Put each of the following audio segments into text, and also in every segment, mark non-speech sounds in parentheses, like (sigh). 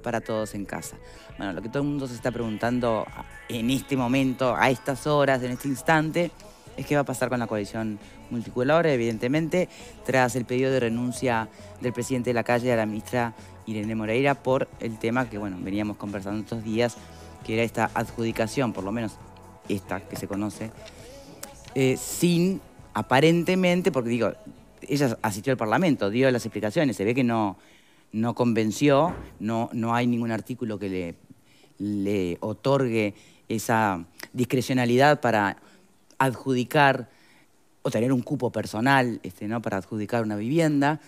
para todos en casa. Bueno, lo que todo el mundo se está preguntando en este momento, a estas horas, en este instante, es qué va a pasar con la coalición multicolor, evidentemente, tras el pedido de renuncia del presidente de la calle a la ministra Irene Moreira por el tema que, bueno, veníamos conversando estos días, que era esta adjudicación, por lo menos esta que se conoce, eh, sin, aparentemente, porque digo, ella asistió al Parlamento, dio las explicaciones, se ve que no, no convenció, no, no hay ningún artículo que le, le otorgue esa discrecionalidad para adjudicar o tener un cupo personal este, ¿no? para adjudicar una vivienda.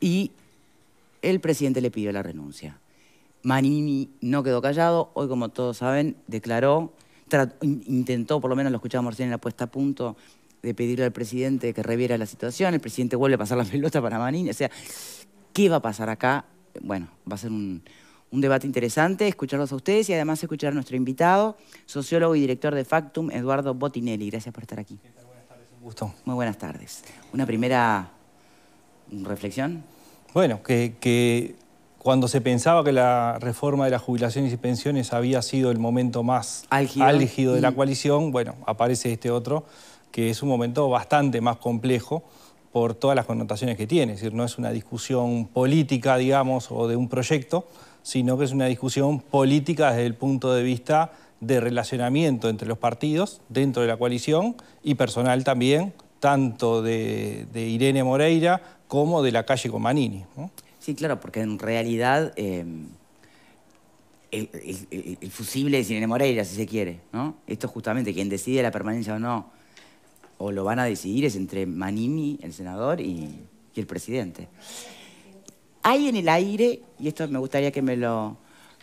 Y el presidente le pidió la renuncia. Manini no quedó callado, hoy como todos saben, declaró, intentó, por lo menos lo escuchamos recién en la puesta a punto, de pedirle al presidente que reviera la situación, el presidente vuelve a pasar la (laughs) pelota para Manini, o sea, ¿Qué va a pasar acá? Bueno, va a ser un, debate interesante, escucharlos a ustedes y además escuchar a nuestro invitado, sociólogo y director de Factum, Eduardo Botinelli. Gracias por estar aquí. Buenas tardes, un gusto. Muy buenas tardes. Una primera reflexión. Bueno, que, cuando se pensaba que la reforma de las jubilaciones y pensiones había sido el momento más álgido de la mm. coalición, bueno, aparece este otro, que es un momento bastante más complejo por todas las connotaciones que tiene. Es decir, no es una discusión política, digamos, o de un proyecto, sino que es una discusión política desde el punto de vista de relacionamiento entre los partidos dentro de la coalición y personal también, tanto de, Irene Moreira como de la calle Comanini. Sí, claro, porque en realidad em, el, fusible es Irene Moreira, si se quiere. ¿no? Esto es justamente quien decide la permanencia o no o lo van a decidir es entre Manini, el senador, y, el presidente. Hay en el aire, y esto me gustaría que me lo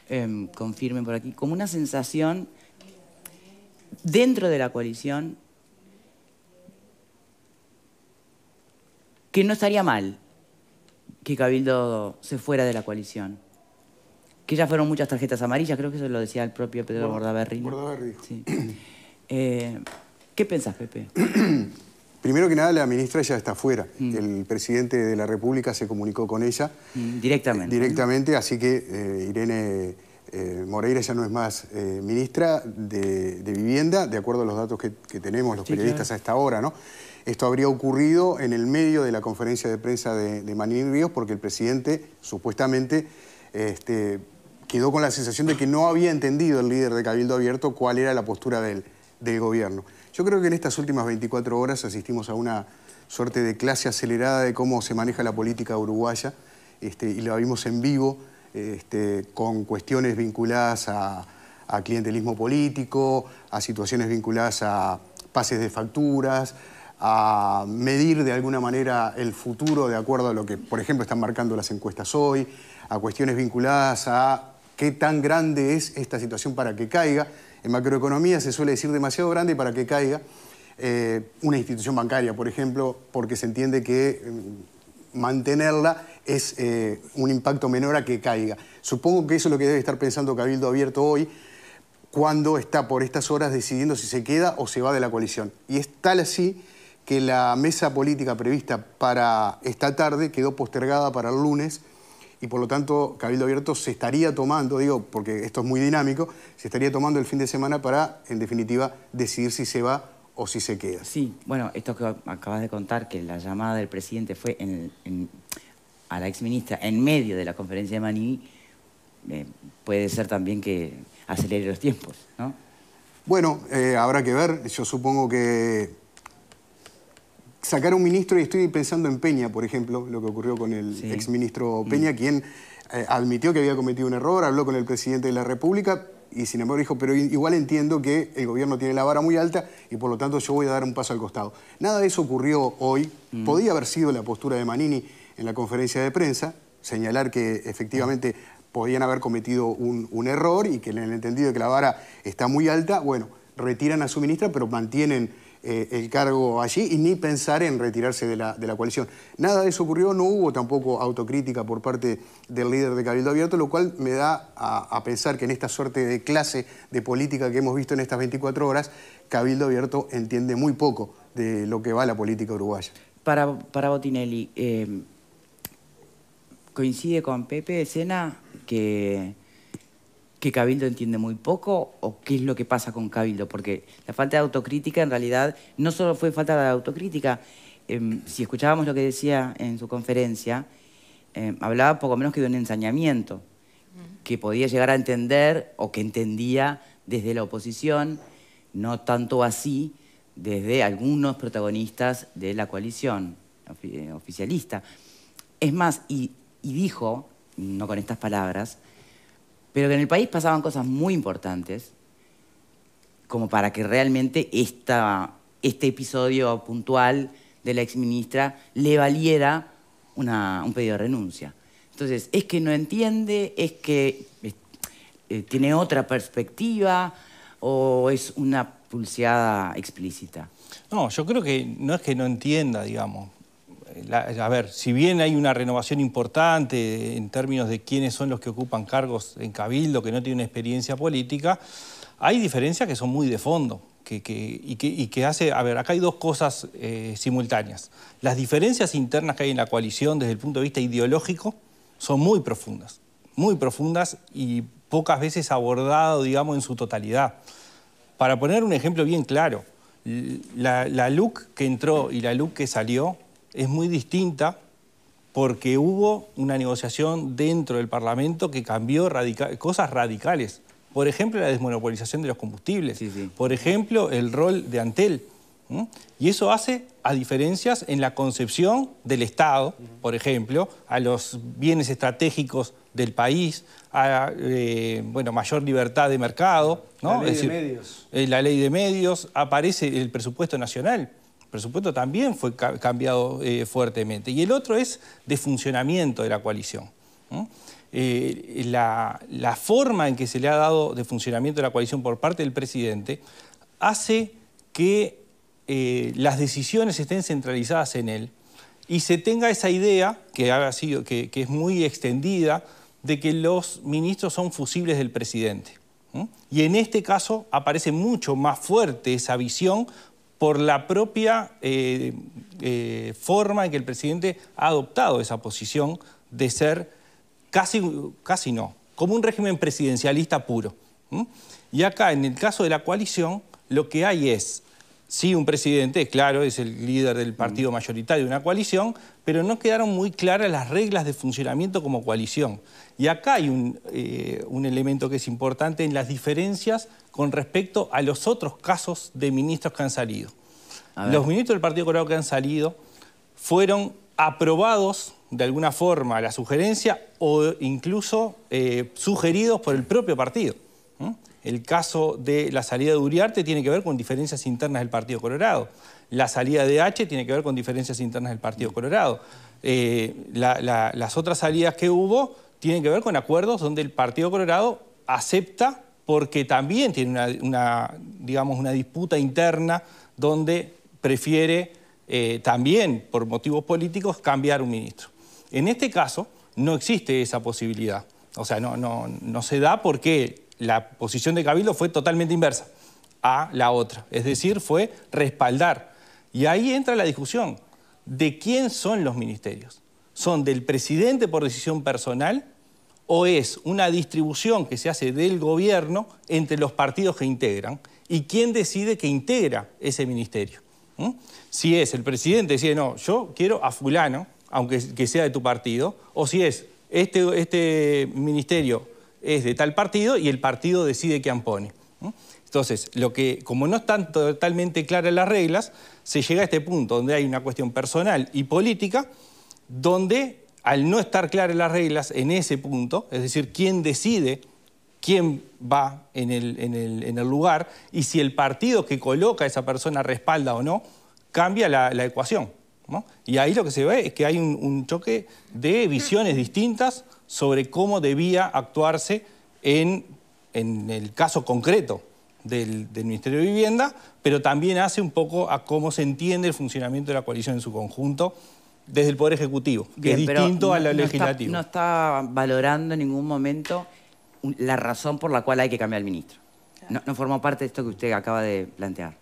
em, confirmen por aquí, como una sensación dentro de la coalición que no estaría mal que Cabildo se fuera de la coalición. Que ya fueron muchas tarjetas amarillas, creo que eso lo decía el propio Pedro Bordaberry. Sí. Eh, ¿Qué pensás, Pepe? (clears throat) Primero que nada, la ministra ya está fuera. Mm. El presidente de la República se comunicó con ella. Mm, directamente. Eh, directamente, así que eh, Irene eh, Moreira ya no es más ministra de, Vivienda, de acuerdo a los datos que, tenemos los periodistas hasta a esta hora, ¿no? Esto habría ocurrido en el medio de la conferencia de prensa de, de Ríos porque el presidente supuestamente este, quedó con la sensación de que no había entendido el líder de Cabildo Abierto cuál era la postura del gobierno. Yo creo que en estas últimas 24 horas asistimos a una suerte de clase acelerada de cómo se maneja la política uruguaya este, y la vimos en vivo este, con cuestiones vinculadas a clientelismo político, a situaciones vinculadas a pases de facturas, a medir de alguna manera el futuro de acuerdo a lo que, por ejemplo, están marcando las encuestas hoy, a cuestiones vinculadas a qué tan grande es esta situación para que caiga. En macroeconomía se suele decir demasiado grande para que caiga eh, una institución bancaria, por ejemplo, porque se entiende que mm, mantenerla es eh, un impacto menor a que caiga. Supongo que eso es lo que debe estar pensando Cabildo Abierto hoy cuando está por estas horas decidiendo si se queda o se va de la coalición. Y es tal así que la mesa política prevista para esta tarde quedó postergada para el lunes y por lo tanto Cabildo Abierto se estaría tomando, digo, porque esto es muy dinámico, se estaría tomando el fin de semana para, en definitiva, decidir si se va o si se queda. Sí, bueno, esto que acabas de contar, que la llamada del presidente fue a la exministra en medio de la conferencia de Maní, eh, puede ser también que acelere los tiempos, ¿no? Bueno, eh, habrá que ver. Yo supongo que sacar a un ministro, y estoy pensando en Peña, por ejemplo, lo que ocurrió con el exministro mm. Peña, quien eh, admitió que había cometido un error, habló con el presidente de la República, y sin embargo dijo, pero igual entiendo que el gobierno tiene la vara muy alta y por lo tanto yo voy a dar un paso al costado. Nada de eso ocurrió hoy. Mm. Podía haber sido la postura de Manini en la conferencia de prensa, señalar que efectivamente podían haber cometido un, un error y que en el entendido de que la vara está muy alta, bueno, retiran a su ministra, pero mantienen eh, el cargo allí y ni pensar en retirarse de la, coalición. Nada de eso ocurrió, no hubo tampoco autocrítica por parte del líder de Cabildo Abierto, lo cual me da a, pensar que en esta suerte de clase de política que hemos visto en estas 24 horas, Cabildo Abierto entiende muy poco de lo que va la política uruguaya. Para, para Botinelli, eh, coincide con Pepe Sena que que Cabildo entiende muy poco o qué es lo que pasa con Cabildo? Porque la falta de autocrítica en realidad no solo fue falta de autocrítica, em, si escuchábamos lo que decía en su conferencia, em, hablaba poco menos que de un ensañamiento mm. que podía llegar a entender o que entendía desde la oposición, no tanto así desde algunos protagonistas de la coalición oficialista. Es más, y dijo, no con estas palabras, pero que en el país pasaban cosas muy importantes, como para que realmente esta, este episodio puntual de la exministra le valiera un pedido de renuncia. Entonces, es que no entiende, es que eh, tiene otra perspectiva o es una pulseada explícita. No, yo creo que no es que no entienda, digamos a ver, si bien hay una renovación importante en términos de quiénes son los que ocupan cargos en Cabildo, que no tienen experiencia política, hay diferencias que son muy de fondo. y, que, hace, a ver, acá hay dos cosas eh, simultáneas. Las diferencias internas que hay en la coalición desde el punto de vista ideológico son muy profundas, muy profundas y pocas veces abordado, digamos, en su totalidad. Para poner un ejemplo bien claro, la, la LUC que entró y la LUC que salió es muy distinta porque hubo una negociación dentro del Parlamento que cambió cosas radicales. Por ejemplo, la desmonopolización de los combustibles. Por ejemplo, el rol de Antel. Y eso hace a diferencias en la concepción del Estado, por ejemplo, a los bienes estratégicos del país, a eh, bueno, mayor libertad de mercado. ¿no? La ley de medios. Eh, la ley de medios, aparece el presupuesto nacional presupuesto también fue cambiado eh, fuertemente. Y el otro es de funcionamiento de la coalición. Eh, la, forma en que se le ha dado de funcionamiento de la coalición por parte del presidente hace que eh, las decisiones estén centralizadas en él y se tenga esa idea, que, sido, que, es muy extendida, de que los ministros son fusibles del presidente. Y en este caso aparece mucho más fuerte esa visión por la propia eh, eh, forma en que el presidente ha adoptado esa posición de ser casi, casi no, como un régimen presidencialista puro. Y acá, en el caso de la coalición, lo que hay es, sí, un presidente, claro, es el líder del partido mayoritario de una coalición, pero no quedaron muy claras las reglas de funcionamiento como coalición. Y acá hay eh, un, elemento que es importante en las diferencias con respecto a los otros casos de ministros que han salido. Los ministros del Partido Colorado que han salido fueron aprobados de alguna forma a la sugerencia o incluso eh, sugeridos por el propio partido. El caso de la salida de Uriarte tiene que ver con diferencias internas del Partido Colorado. La salida de H tiene que ver con diferencias internas del Partido Colorado. Eh, las otras salidas que hubo tienen que ver con acuerdos donde el Partido Colorado acepta porque también tiene una, digamos, una disputa interna donde prefiere eh, también, por motivos políticos, cambiar un ministro. En este caso, no existe esa posibilidad. O sea, no, no, no se da porque la posición de Cabildo fue totalmente inversa a la otra. Es decir, fue respaldar. Y ahí entra la discusión de quién son los ministerios. ¿Son del presidente por decisión personal o es una distribución que se hace del gobierno entre los partidos que integran y quién decide que integra ese ministerio. Si es el presidente, decide, no, yo quiero a fulano, aunque que sea de tu partido, o si es este, este ministerio es de tal partido y el partido decide quién ampone. Entonces, lo que, como no están totalmente claras las reglas, se llega a este punto donde hay una cuestión personal y política, donde al no estar claras las reglas en ese punto, es decir, quién decide quién va en el, lugar y si el partido que coloca a esa persona respalda o no, cambia la, ecuación. Y ahí lo que se ve es que hay un, choque de visiones distintas sobre cómo debía actuarse en, el caso concreto del, del, Ministerio de Vivienda, pero también hace un poco a cómo se entiende el funcionamiento de la coalición en su conjunto desde el Poder Ejecutivo, que es distinto a lo legislativo. no está valorando en ningún momento la razón por la cual hay que cambiar al ministro. No, formó parte de esto que usted acaba de plantear.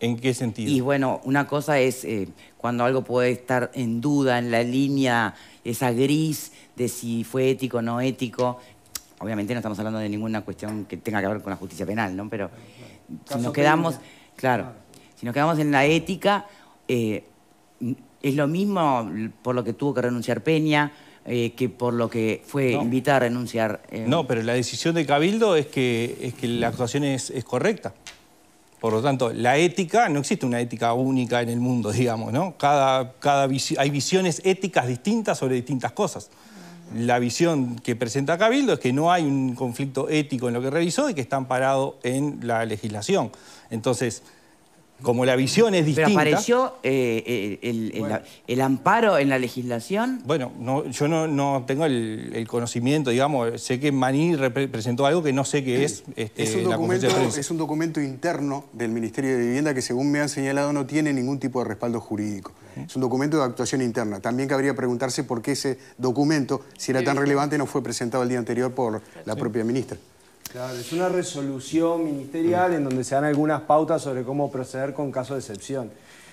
¿En qué sentido? Y bueno, una cosa es eh, cuando algo puede estar en duda, en la línea, esa gris de si fue ético o no ético. Obviamente no estamos hablando de ninguna cuestión que tenga que ver con la justicia penal, ¿no? Pero si nos quedamos, claro, si nos quedamos en la ética, eh, es lo mismo por lo que tuvo que renunciar Peña, eh, que por lo que fue invitar invitada a renunciar. Eh, no, pero la decisión de Cabildo es que, la actuación es, correcta. Por lo tanto, la ética, no existe una ética única en el mundo, digamos, ¿no? Cada, cada hay visiones éticas distintas sobre distintas cosas. La visión que presenta Cabildo es que no hay un conflicto ético en lo que revisó y que está amparado en la legislación. Entonces, como la visión es distinta... ¿Pero apareció eh, eh, el, amparo en la legislación? Bueno, yo no, tengo el, conocimiento, digamos. Sé que Maní presentó algo que no sé qué es. Este, es, un documento, es un documento interno del Ministerio de Vivienda que, según me han señalado, no tiene ningún tipo de respaldo jurídico. Es un documento de actuación interna. También cabría preguntarse por qué ese documento, si era tan relevante, no fue presentado el día anterior por la propia ministra. Claro, es una resolución ministerial en donde se dan algunas pautas sobre cómo proceder con caso de excepción.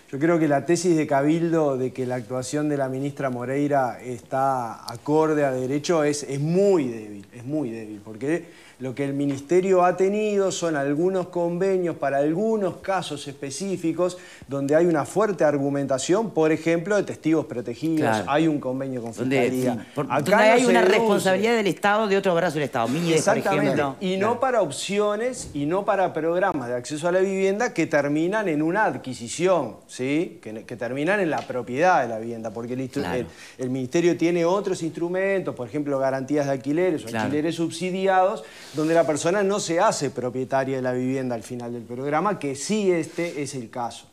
Yo creo que la tesis de Cabildo de que la actuación de la ministra Moreira está acorde a derecho es, es muy débil, es muy débil, porque lo que el Ministerio ha tenido son algunos convenios para algunos casos específicos donde hay una fuerte argumentación, por ejemplo, de testigos protegidos, hay un convenio con fiscalía. Acá hay una responsabilidad del Estado de otro brazo del Estado, Exactamente. Y no para opciones y no para programas de acceso a la vivienda que terminan en una adquisición, ¿sí? que, terminan en la propiedad de la vivienda, porque el, el Ministerio tiene otros instrumentos, por ejemplo, garantías de alquileres o alquileres subsidiados, donde la persona no se hace propietaria de la vivienda al final del programa, que sí este es el caso.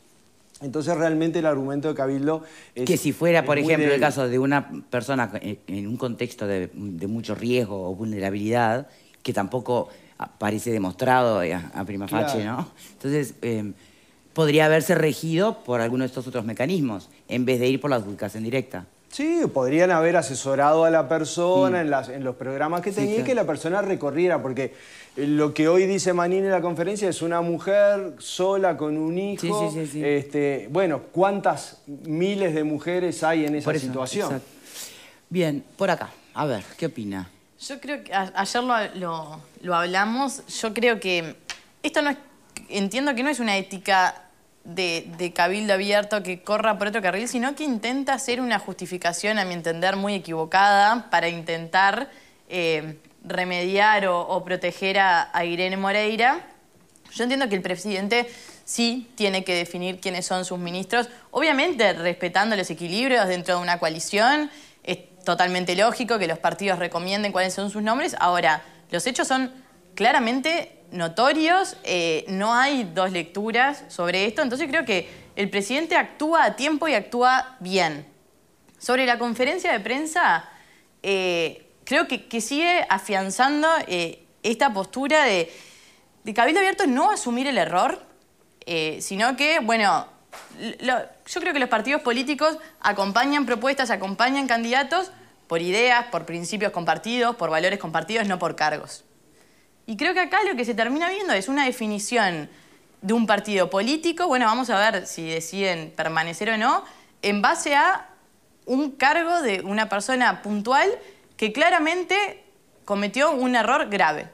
Entonces realmente el argumento de Cabildo es... Que si fuera, por ejemplo, el caso de una persona eh, en un contexto de, mucho riesgo o vulnerabilidad, que tampoco parece demostrado eh, a, prima facie, ¿no? Entonces, em, podría haberse regido por alguno de estos otros mecanismos, en vez de ir por la adjudicación directa. Sí, podrían haber asesorado a la persona en, los programas que tenía y que la persona recorriera, porque eh, lo que hoy dice Manín en la conferencia es una mujer sola con un hijo. Sí, este, bueno, ¿cuántas miles de mujeres hay en esa situación? Bien, por acá, a ver, ¿qué opina? Yo creo que ayer lo, lo hablamos, yo creo que esto no es, entiendo que no es una ética de, cabildo abierto que corra por otro carril, sino que intenta hacer una justificación, a mi entender, muy equivocada para intentar eh, remediar o, proteger a, a, Irene Moreira. Yo entiendo que el presidente sí tiene que definir quiénes son sus ministros, obviamente respetando los equilibrios dentro de una coalición, es totalmente lógico que los partidos recomienden cuáles son sus nombres. Ahora, los hechos son claramente notorios, eh, no hay dos lecturas sobre esto, entonces creo que el presidente actúa a tiempo y actúa bien. Sobre la conferencia de prensa, eh, creo que, sigue afianzando eh, esta postura de, Cabildo Abierto no asumir el error, sino que, bueno, yo creo que los partidos políticos acompañan propuestas, acompañan candidatos por ideas, por principios compartidos, por valores compartidos, no por cargos. Y creo que acá lo que se termina viendo es una definición de un partido político, bueno, vamos a ver si deciden permanecer o no, en base a un cargo de una persona puntual que claramente cometió un error grave.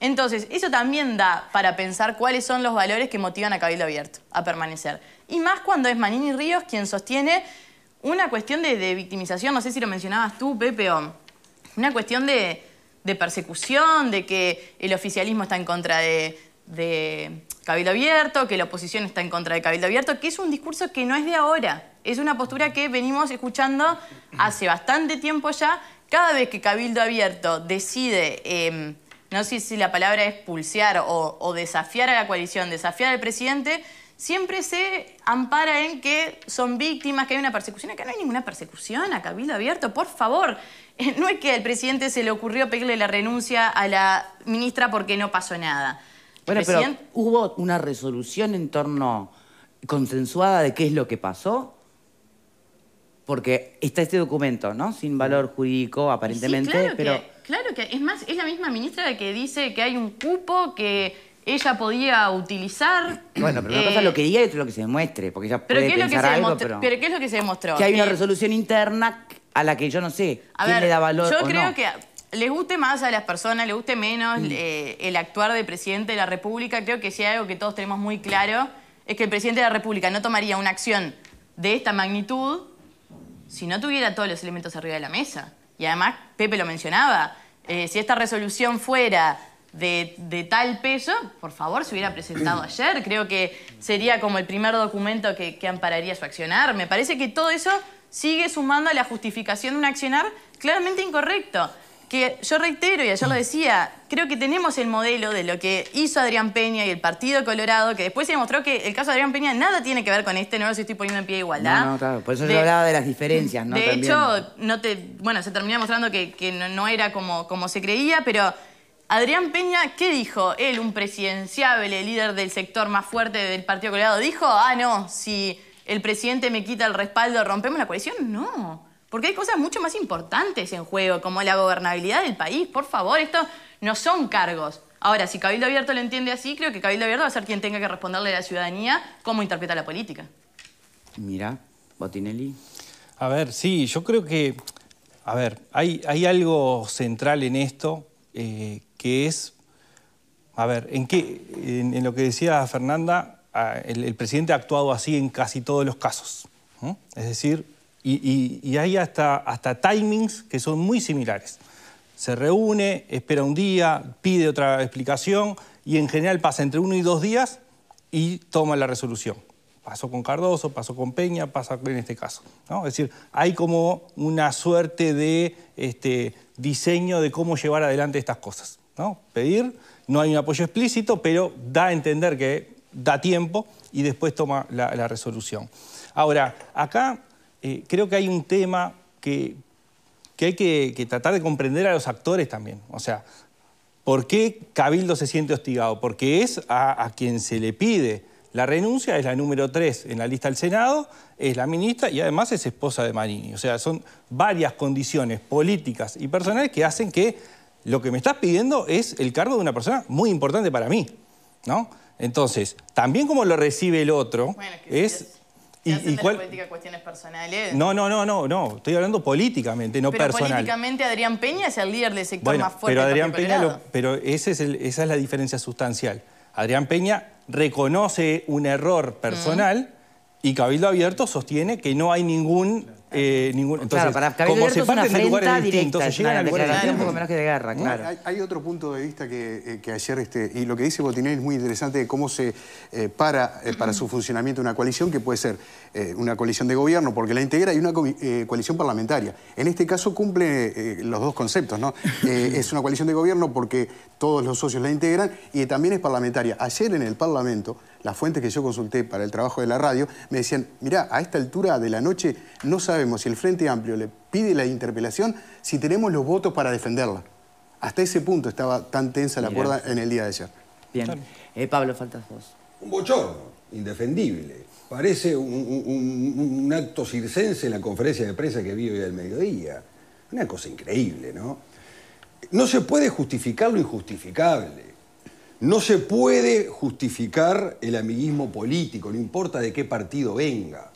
Entonces, eso también da para pensar cuáles son los valores que motivan a Cabildo Abierto a permanecer. Y más cuando es Manini Ríos quien sostiene una cuestión de, victimización, no sé si lo mencionabas tú, Pepe, o una cuestión de, de persecución, de que el oficialismo está en contra de, Cabildo Abierto, que la oposición está en contra de Cabildo Abierto, que es un discurso que no es de ahora. Es una postura que venimos escuchando hace bastante tiempo ya. Cada vez que Cabildo Abierto decide, em, no sé si la palabra es pulsear o desafiar a la coalición, desafiar al presidente, siempre se ampara en que son víctimas, que hay una persecución. Acá no hay ninguna persecución, a cabildo abierto, por favor. Eh, no es que al presidente se le ocurrió pedirle la renuncia a la ministra porque no pasó nada. Bueno, pero ¿hubo una resolución en torno consensuada de qué es lo que pasó? Porque está este documento, ¿no? Sin valor jurídico, aparentemente, claro Que, claro que, es más, es la misma ministra que dice que hay un cupo que ella podía utilizar... (clears throat) Bueno, pero una cosa lo que diga y es lo que se demuestre, porque ella pero puede ¿qué es lo que se algo, pero... ¿qué es lo que se demostró? Que hay una eh, resolución interna a la que yo no sé quién le da valor yo creo que les guste más a las personas, les guste menos mm. eh, el actuar de presidente de la República. Creo que si hay algo que todos tenemos muy claro es que el presidente de la República no tomaría una acción de esta magnitud si no tuviera todos los elementos arriba de la mesa. Y además, Pepe lo mencionaba, eh, si esta resolución fuera de, tal peso, por favor, se hubiera presentado (clears throat) ayer. Creo que sería como el primer documento que, ampararía su accionar. Me parece que todo eso sigue sumando a la justificación de un accionar claramente incorrecto. Que yo reitero, y ayer lo decía, creo que tenemos el modelo de lo que hizo Adrián Peña y el Partido Colorado, que después se demostró que el caso de Adrián Peña nada tiene que ver con este, no lo estoy poniendo en pie de igualdad. No, no, claro, por eso yo hablaba de las diferencias, ¿no? De hecho, no te, bueno, se terminó mostrando que, no, era como se creía, pero Adrián Peña, ¿qué dijo? Él, un presidenciable, líder del sector más fuerte del Partido Colorado, dijo, ah, no, si el presidente me quita el respaldo, rompemos la coalición. No, porque hay cosas mucho más importantes en juego, como la gobernabilidad del país. Por favor, esto no son cargos. Ahora, si Cabildo Abierto lo entiende así, creo que Cabildo Abierto va a ser quien tenga que responderle a la ciudadanía cómo interpreta la política. Mira, Botinelli. A ver, sí, yo creo que... A ver, hay, hay algo central en esto eh, que es, a ver, en, qué, en, lo que decía Fernanda, ah, el, presidente ha actuado así en casi todos los casos. Es decir, y, hay hasta, hasta timings que son muy similares. Se reúne, espera un día, pide otra explicación y en general pasa entre uno y dos días y toma la resolución. Pasó con Cardoso, pasó con Peña, pasa en este caso. Es decir, hay como una suerte de este, diseño de cómo llevar adelante estas cosas. ¿no? Pedir, no hay un apoyo explícito, pero da a entender que da tiempo y después toma la, resolución. Ahora, acá eh, creo que hay un tema que, hay que, tratar de comprender a los actores también. O sea, ¿por qué Cabildo se siente hostigado? Porque es a quien se le pide la renuncia es la número tres en la lista del Senado, es la ministra y además es esposa de Marini. O sea, son varias condiciones políticas y personales que hacen que lo que me estás pidiendo es el cargo de una persona muy importante para mí, ¿no? Entonces, también como lo recibe el otro, es... Y, cuestiones personales. No, no, no, no, no. Estoy hablando políticamente, no pero políticamente Adrián Peña es el líder del sector más fuerte. Pero Adrián Peña, pero ese es esa es la diferencia sustancial. Adrián Peña reconoce un error personal y Cabildo Abierto sostiene que no hay ningún eh, entonces, claro, para como se a Hay, otro punto de vista eh, que, ayer, este, y lo que dice Botinelli es muy interesante, de cómo se eh, para para su funcionamiento una coalición, que puede ser una coalición de gobierno, porque la integra, y una coalición parlamentaria. En este caso cumple los dos conceptos, ¿no? (laughs) es una coalición de gobierno porque todos los socios la integran, y también es parlamentaria. Ayer en el Parlamento las fuentes que yo consulté para el trabajo de la radio, me decían, mirá, a esta altura de la noche no sabemos si el Frente Amplio le pide la interpelación, si tenemos los votos para defenderla. Hasta ese punto estaba tan tensa la cuerda en el día de ayer. Bien. Eh, Pablo, faltas vos. Un bochorno, indefendible. Parece un, un, acto circense en la conferencia de prensa que vi hoy al mediodía. Una cosa increíble, ¿no? No se puede justificar lo injustificable. No se puede justificar el amiguismo político, no importa de qué partido venga.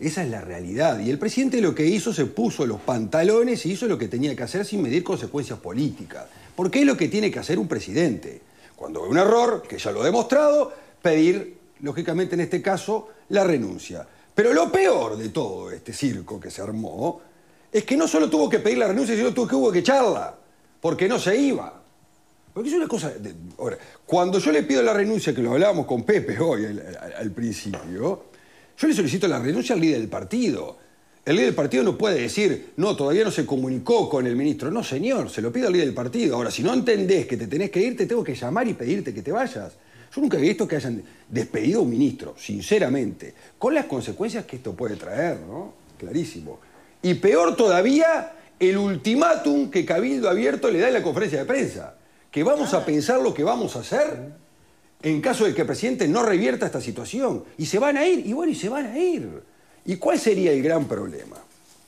Esa es la realidad. Y el presidente lo que hizo se puso los pantalones y hizo lo que tenía que hacer sin medir consecuencias políticas. Porque es lo que tiene que hacer un presidente. Cuando ve un error, que ya lo he demostrado, pedir, lógicamente en este caso, la renuncia. Pero lo peor de todo este circo que se armó es que no solo tuvo que pedir la renuncia, sino que tuvo que echarla, porque no se iba. Porque es una cosa... ahora, cuando yo le pido la renuncia, que lo hablábamos con Pepe hoy al, principio, yo le solicito la renuncia al líder del partido. El líder del partido no puede decir, no, todavía no se comunicó con el ministro. No, señor, se lo pido al líder del partido. Ahora, si no entendés que te tenés que ir, te tengo que llamar y pedirte que te vayas. Yo nunca he visto que hayan despedido a un ministro, sinceramente, con las consecuencias que esto puede traer, ¿no? Clarísimo. Y peor todavía, el ultimátum que Cabildo Abierto le da en la conferencia de prensa que vamos a pensar lo que vamos a hacer en caso de que el presidente no revierta esta situación. Y se van a ir, y bueno, y se van a ir. ¿Y cuál sería el gran problema?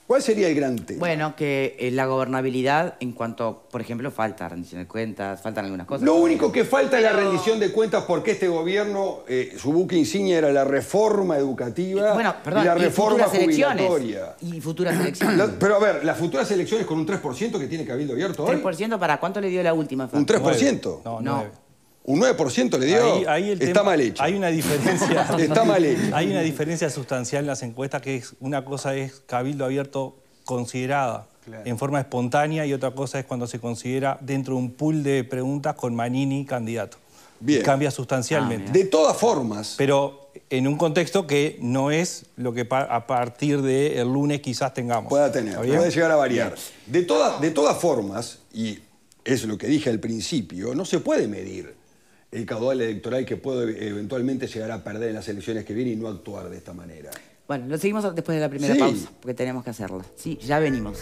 ¿Cuál sería el gran tema? Bueno, que eh, la gobernabilidad en cuanto, por ejemplo, falta rendición de cuentas, faltan algunas cosas. Lo único que falta es la rendición de cuentas porque este gobierno, eh, su buque insignia era la reforma educativa eh, bueno, perdón, y la reforma y Y futuras elecciones. pero a ver, las futuras elecciones con un 3% que tiene Cabildo abierto hoy. ¿3% para cuánto le dio la última? ¿Un 3%? No, no. Un 9% le dio. está mal hecho. Hay una diferencia. (laughs) está mal hecho. Hay una diferencia sustancial en las encuestas que es una cosa es cabildo abierto considerada en forma espontánea y otra cosa es cuando se considera dentro de un pool de preguntas con Manini candidato. Cambia sustancialmente. Ah, de todas formas. Pero en un contexto que no es lo que a partir del el lunes quizás tengamos. Pueda tener, puede llegar a variar. De, de todas formas, y es lo que dije al principio, no se puede medir el caudal electoral que puede eh, eventualmente llegar a perder en las elecciones que vienen y no actuar de esta manera. Bueno, lo seguimos después de la primera pausa, porque tenemos que hacerlo. Sí, ya venimos.